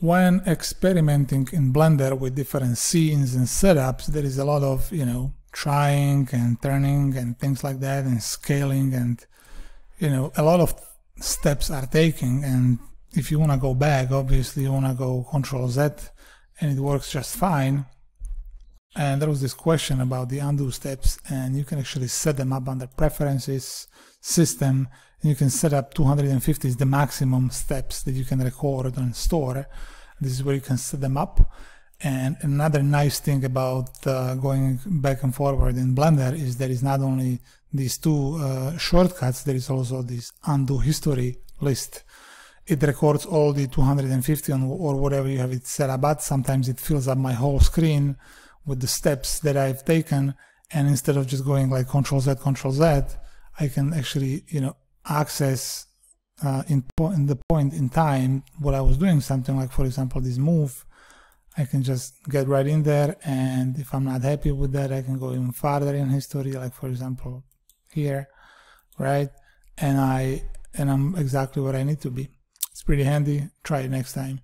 when experimenting in Blender with different scenes and setups, there is a lot of, you know, trying and turning and things like that and scaling and, you know, a lot of steps are taken. And if you want to go back, obviously you want to go Control Z and it works just fine and there was this question about the undo steps and you can actually set them up under preferences system and you can set up 250 is the maximum steps that you can record and store this is where you can set them up and another nice thing about uh, going back and forward in blender is there is not only these two uh, shortcuts there is also this undo history list it records all the 250 on, or whatever you have it set up at sometimes it fills up my whole screen with the steps that I've taken. And instead of just going like control Z, control Z, I can actually, you know, access uh, in, po in the point in time what I was doing, something like, for example, this move, I can just get right in there. And if I'm not happy with that, I can go even farther in history, like for example, here, right? And I, and I'm exactly what I need to be. It's pretty handy. Try it next time.